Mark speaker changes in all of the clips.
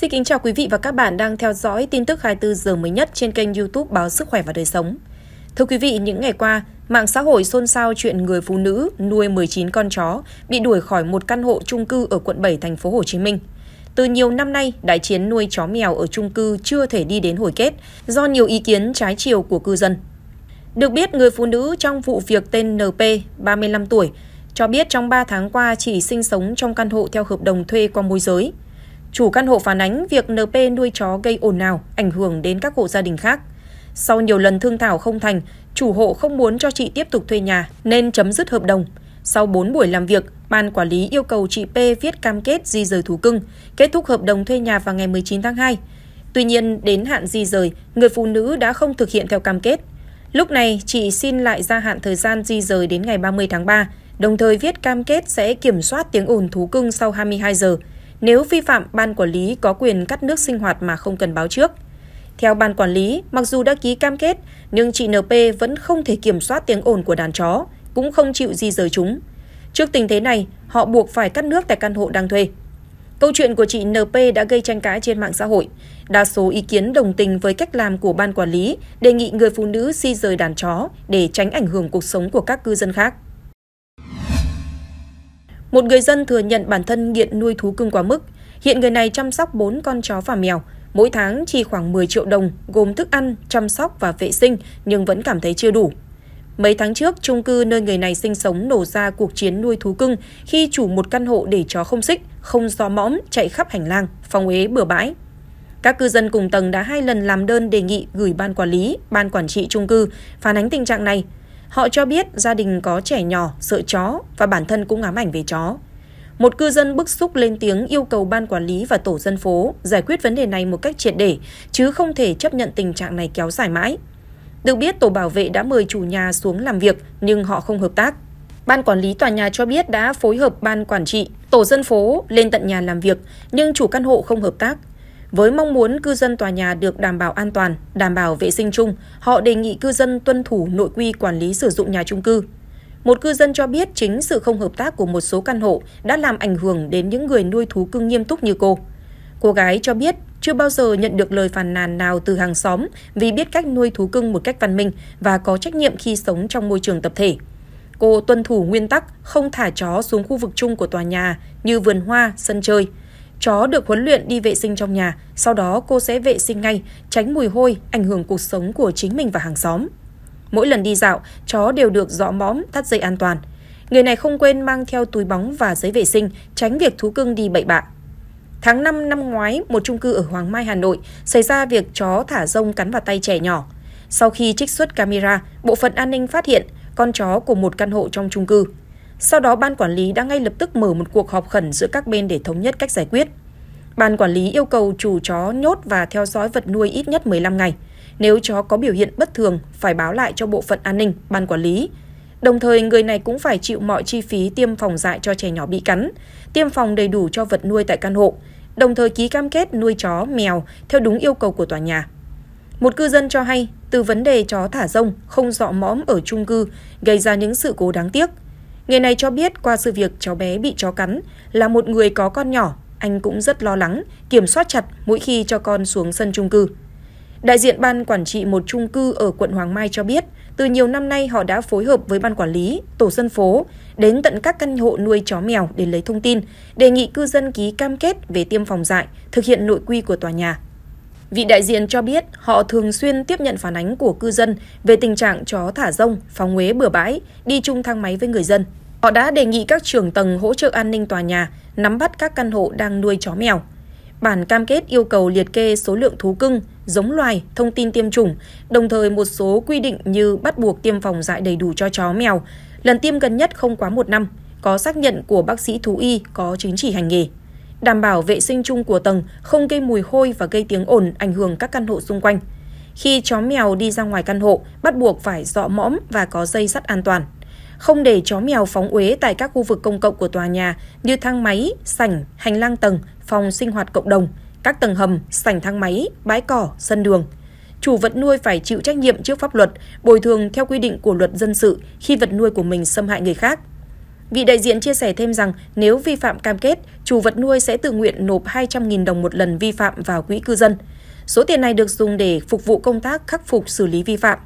Speaker 1: Xin kính chào quý vị và các bạn đang theo dõi tin tức 24 giờ mới nhất trên kênh YouTube báo Sức khỏe và đời sống. Thưa quý vị, những ngày qua, mạng xã hội xôn xao chuyện người phụ nữ nuôi 19 con chó bị đuổi khỏi một căn hộ chung cư ở quận 7 thành phố Hồ Chí Minh. Từ nhiều năm nay, đại chiến nuôi chó mèo ở chung cư chưa thể đi đến hồi kết do nhiều ý kiến trái chiều của cư dân. Được biết, người phụ nữ trong vụ việc tên NP, 35 tuổi, cho biết trong 3 tháng qua chỉ sinh sống trong căn hộ theo hợp đồng thuê qua môi giới. Chủ căn hộ phản ánh việc NP nuôi chó gây ồn ào, ảnh hưởng đến các hộ gia đình khác. Sau nhiều lần thương thảo không thành, chủ hộ không muốn cho chị tiếp tục thuê nhà nên chấm dứt hợp đồng. Sau 4 buổi làm việc, ban quản lý yêu cầu chị P viết cam kết di rời thú cưng, kết thúc hợp đồng thuê nhà vào ngày 19 tháng 2. Tuy nhiên, đến hạn di rời, người phụ nữ đã không thực hiện theo cam kết. Lúc này, chị xin lại gia hạn thời gian di rời đến ngày 30 tháng 3, đồng thời viết cam kết sẽ kiểm soát tiếng ồn thú cưng sau 22 giờ. Nếu vi phạm, ban quản lý có quyền cắt nước sinh hoạt mà không cần báo trước. Theo ban quản lý, mặc dù đã ký cam kết, nhưng chị NP vẫn không thể kiểm soát tiếng ồn của đàn chó, cũng không chịu di rời chúng. Trước tình thế này, họ buộc phải cắt nước tại căn hộ đang thuê. Câu chuyện của chị NP đã gây tranh cãi trên mạng xã hội. Đa số ý kiến đồng tình với cách làm của ban quản lý, đề nghị người phụ nữ di rời đàn chó để tránh ảnh hưởng cuộc sống của các cư dân khác. Một người dân thừa nhận bản thân nghiện nuôi thú cưng quá mức. Hiện người này chăm sóc 4 con chó và mèo, mỗi tháng chi khoảng 10 triệu đồng gồm thức ăn, chăm sóc và vệ sinh nhưng vẫn cảm thấy chưa đủ. Mấy tháng trước, chung cư nơi người này sinh sống nổ ra cuộc chiến nuôi thú cưng khi chủ một căn hộ để chó không xích, không gió mõm, chạy khắp hành lang, phòng ế bừa bãi. Các cư dân cùng tầng đã hai lần làm đơn đề nghị gửi ban quản lý, ban quản trị chung cư phản ánh tình trạng này Họ cho biết gia đình có trẻ nhỏ, sợ chó và bản thân cũng ám ảnh về chó. Một cư dân bức xúc lên tiếng yêu cầu ban quản lý và tổ dân phố giải quyết vấn đề này một cách triệt để, chứ không thể chấp nhận tình trạng này kéo dài mãi. Được biết, tổ bảo vệ đã mời chủ nhà xuống làm việc, nhưng họ không hợp tác. Ban quản lý tòa nhà cho biết đã phối hợp ban quản trị, tổ dân phố lên tận nhà làm việc, nhưng chủ căn hộ không hợp tác. Với mong muốn cư dân tòa nhà được đảm bảo an toàn, đảm bảo vệ sinh chung, họ đề nghị cư dân tuân thủ nội quy quản lý sử dụng nhà chung cư. Một cư dân cho biết chính sự không hợp tác của một số căn hộ đã làm ảnh hưởng đến những người nuôi thú cưng nghiêm túc như cô. Cô gái cho biết chưa bao giờ nhận được lời phàn nàn nào từ hàng xóm vì biết cách nuôi thú cưng một cách văn minh và có trách nhiệm khi sống trong môi trường tập thể. Cô tuân thủ nguyên tắc không thả chó xuống khu vực chung của tòa nhà như vườn hoa, sân chơi – Chó được huấn luyện đi vệ sinh trong nhà, sau đó cô sẽ vệ sinh ngay, tránh mùi hôi ảnh hưởng cuộc sống của chính mình và hàng xóm. Mỗi lần đi dạo, chó đều được dọ mõm, thắt dây an toàn. Người này không quên mang theo túi bóng và giấy vệ sinh, tránh việc thú cưng đi bậy bạ. Tháng 5 năm ngoái, một trung cư ở Hoàng Mai, Hà Nội xảy ra việc chó thả rông cắn vào tay trẻ nhỏ. Sau khi trích xuất camera, bộ phận an ninh phát hiện con chó của một căn hộ trong trung cư. Sau đó ban quản lý đã ngay lập tức mở một cuộc họp khẩn giữa các bên để thống nhất cách giải quyết. Ban quản lý yêu cầu chủ chó nhốt và theo dõi vật nuôi ít nhất 15 ngày. Nếu chó có biểu hiện bất thường, phải báo lại cho bộ phận an ninh, ban quản lý. Đồng thời, người này cũng phải chịu mọi chi phí tiêm phòng dại cho trẻ nhỏ bị cắn, tiêm phòng đầy đủ cho vật nuôi tại căn hộ, đồng thời ký cam kết nuôi chó, mèo theo đúng yêu cầu của tòa nhà. Một cư dân cho hay, từ vấn đề chó thả rông, không dọ mõm ở chung cư gây ra những sự cố đáng tiếc – Người này cho biết qua sự việc cháu bé bị chó cắn là một người có con nhỏ, anh cũng rất lo lắng, kiểm soát chặt mỗi khi cho con xuống sân chung cư. Đại diện ban quản trị một chung cư ở quận Hoàng Mai cho biết, từ nhiều năm nay họ đã phối hợp với ban quản lý, tổ dân phố đến tận các căn hộ nuôi chó mèo để lấy thông tin, đề nghị cư dân ký cam kết về tiêm phòng dại, thực hiện nội quy của tòa nhà. Vị đại diện cho biết họ thường xuyên tiếp nhận phản ánh của cư dân về tình trạng chó thả rông, phóng huế bừa bãi, đi chung thang máy với người dân. Họ đã đề nghị các trưởng tầng hỗ trợ an ninh tòa nhà, nắm bắt các căn hộ đang nuôi chó mèo. Bản cam kết yêu cầu liệt kê số lượng thú cưng, giống loài, thông tin tiêm chủng, đồng thời một số quy định như bắt buộc tiêm phòng dại đầy đủ cho chó mèo, lần tiêm gần nhất không quá một năm, có xác nhận của bác sĩ thú y có chứng chỉ hành nghề đảm bảo vệ sinh chung của tầng, không gây mùi hôi và gây tiếng ồn ảnh hưởng các căn hộ xung quanh. Khi chó mèo đi ra ngoài căn hộ, bắt buộc phải dọ mõm và có dây sắt an toàn. Không để chó mèo phóng uế tại các khu vực công cộng của tòa nhà như thang máy, sảnh, hành lang tầng, phòng sinh hoạt cộng đồng, các tầng hầm, sảnh thang máy, bãi cỏ, sân đường. Chủ vật nuôi phải chịu trách nhiệm trước pháp luật, bồi thường theo quy định của luật dân sự khi vật nuôi của mình xâm hại người khác. Vị đại diện chia sẻ thêm rằng nếu vi phạm cam kết, chủ vật nuôi sẽ tự nguyện nộp 200.000 đồng một lần vi phạm vào quỹ cư dân. Số tiền này được dùng để phục vụ công tác khắc phục xử lý vi phạm.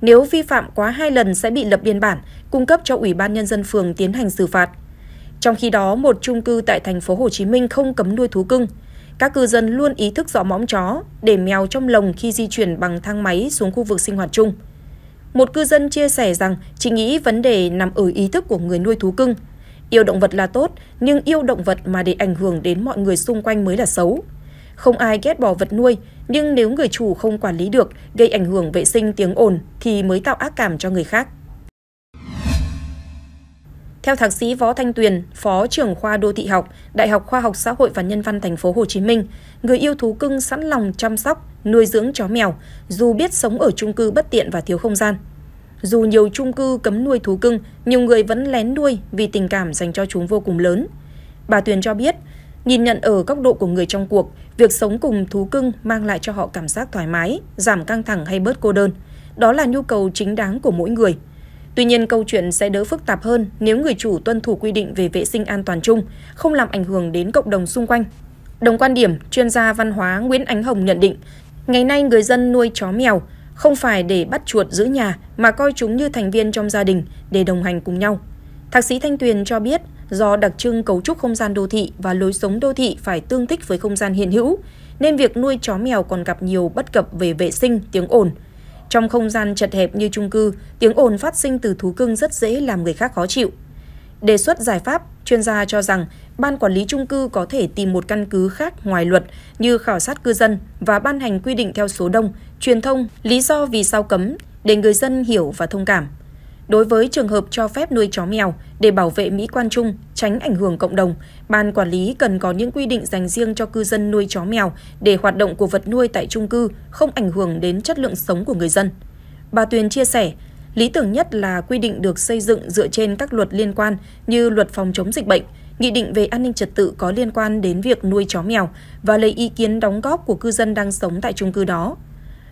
Speaker 1: Nếu vi phạm quá 2 lần sẽ bị lập biên bản, cung cấp cho Ủy ban nhân dân phường tiến hành xử phạt. Trong khi đó, một chung cư tại thành phố Hồ Chí Minh không cấm nuôi thú cưng. Các cư dân luôn ý thức rõ mõm chó, để mèo trong lồng khi di chuyển bằng thang máy xuống khu vực sinh hoạt chung. Một cư dân chia sẻ rằng chị nghĩ vấn đề nằm ở ý thức của người nuôi thú cưng. Yêu động vật là tốt, nhưng yêu động vật mà để ảnh hưởng đến mọi người xung quanh mới là xấu. Không ai ghét bỏ vật nuôi, nhưng nếu người chủ không quản lý được, gây ảnh hưởng vệ sinh tiếng ồn thì mới tạo ác cảm cho người khác. Theo thạc sĩ Võ Thanh Tuyền, Phó trưởng khoa đô thị học, Đại học Khoa học Xã hội và Nhân văn thành phố Hồ Chí Minh, người yêu thú cưng sẵn lòng chăm sóc, nuôi dưỡng chó mèo, dù biết sống ở chung cư bất tiện và thiếu không gian. Dù nhiều chung cư cấm nuôi thú cưng, nhiều người vẫn lén nuôi vì tình cảm dành cho chúng vô cùng lớn. Bà Tuyền cho biết, nhìn nhận ở góc độ của người trong cuộc, việc sống cùng thú cưng mang lại cho họ cảm giác thoải mái, giảm căng thẳng hay bớt cô đơn. Đó là nhu cầu chính đáng của mỗi người – Tuy nhiên, câu chuyện sẽ đỡ phức tạp hơn nếu người chủ tuân thủ quy định về vệ sinh an toàn chung, không làm ảnh hưởng đến cộng đồng xung quanh. Đồng quan điểm, chuyên gia văn hóa Nguyễn Ánh Hồng nhận định, ngày nay người dân nuôi chó mèo không phải để bắt chuột giữ nhà mà coi chúng như thành viên trong gia đình để đồng hành cùng nhau. Thạc sĩ Thanh Tuyền cho biết, do đặc trưng cấu trúc không gian đô thị và lối sống đô thị phải tương thích với không gian hiện hữu, nên việc nuôi chó mèo còn gặp nhiều bất cập về vệ sinh, tiếng ồn, trong không gian chật hẹp như chung cư, tiếng ồn phát sinh từ thú cưng rất dễ làm người khác khó chịu. Đề xuất giải pháp, chuyên gia cho rằng ban quản lý chung cư có thể tìm một căn cứ khác ngoài luật như khảo sát cư dân và ban hành quy định theo số đông, truyền thông, lý do vì sao cấm để người dân hiểu và thông cảm. Đối với trường hợp cho phép nuôi chó mèo để bảo vệ mỹ quan chung, tránh ảnh hưởng cộng đồng, ban quản lý cần có những quy định dành riêng cho cư dân nuôi chó mèo để hoạt động của vật nuôi tại chung cư không ảnh hưởng đến chất lượng sống của người dân. Bà Tuyền chia sẻ, lý tưởng nhất là quy định được xây dựng dựa trên các luật liên quan như luật phòng chống dịch bệnh, nghị định về an ninh trật tự có liên quan đến việc nuôi chó mèo và lấy ý kiến đóng góp của cư dân đang sống tại chung cư đó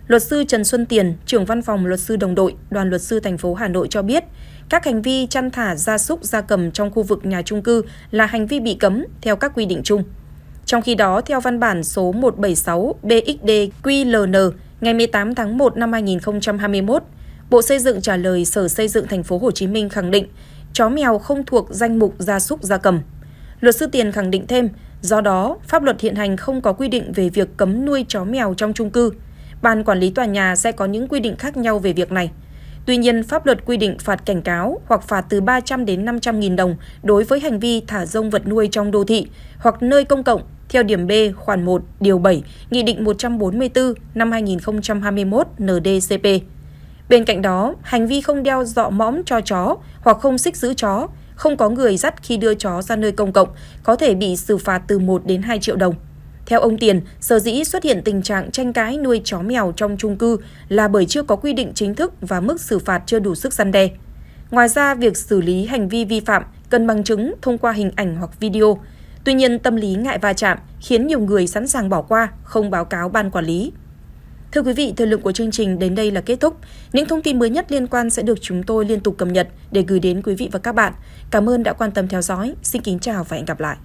Speaker 1: Luật sư Trần Xuân Tiền, trưởng văn phòng luật sư đồng đội, đoàn luật sư thành phố Hà Nội cho biết, các hành vi chăn thả gia súc gia cầm trong khu vực nhà trung cư là hành vi bị cấm theo các quy định chung. Trong khi đó, theo văn bản số 176 BXD QLN ngày 18 tháng 1 năm 2021, Bộ Xây dựng trả lời Sở Xây dựng Thành phố Hồ Chí Minh khẳng định chó mèo không thuộc danh mục gia súc gia cầm. Luật sư Tiền khẳng định thêm, do đó, pháp luật hiện hành không có quy định về việc cấm nuôi chó mèo trong trung cư ban quản lý tòa nhà sẽ có những quy định khác nhau về việc này. Tuy nhiên, pháp luật quy định phạt cảnh cáo hoặc phạt từ 300 đến 500 nghìn đồng đối với hành vi thả rông vật nuôi trong đô thị hoặc nơi công cộng theo điểm B khoản 1 điều 7 Nghị định 144 năm 2021 NDCP. Bên cạnh đó, hành vi không đeo dọ mõm cho chó hoặc không xích giữ chó, không có người dắt khi đưa chó ra nơi công cộng có thể bị xử phạt từ 1 đến 2 triệu đồng. Theo ông Tiền, sở dĩ xuất hiện tình trạng tranh cãi nuôi chó mèo trong chung cư là bởi chưa có quy định chính thức và mức xử phạt chưa đủ sức gian đe. Ngoài ra, việc xử lý hành vi vi phạm cần bằng chứng thông qua hình ảnh hoặc video. Tuy nhiên, tâm lý ngại va chạm khiến nhiều người sẵn sàng bỏ qua, không báo cáo ban quản lý. Thưa quý vị, thời lượng của chương trình đến đây là kết thúc. Những thông tin mới nhất liên quan sẽ được chúng tôi liên tục cập nhật để gửi đến quý vị và các bạn. Cảm ơn đã quan tâm theo dõi. Xin kính chào và hẹn gặp lại.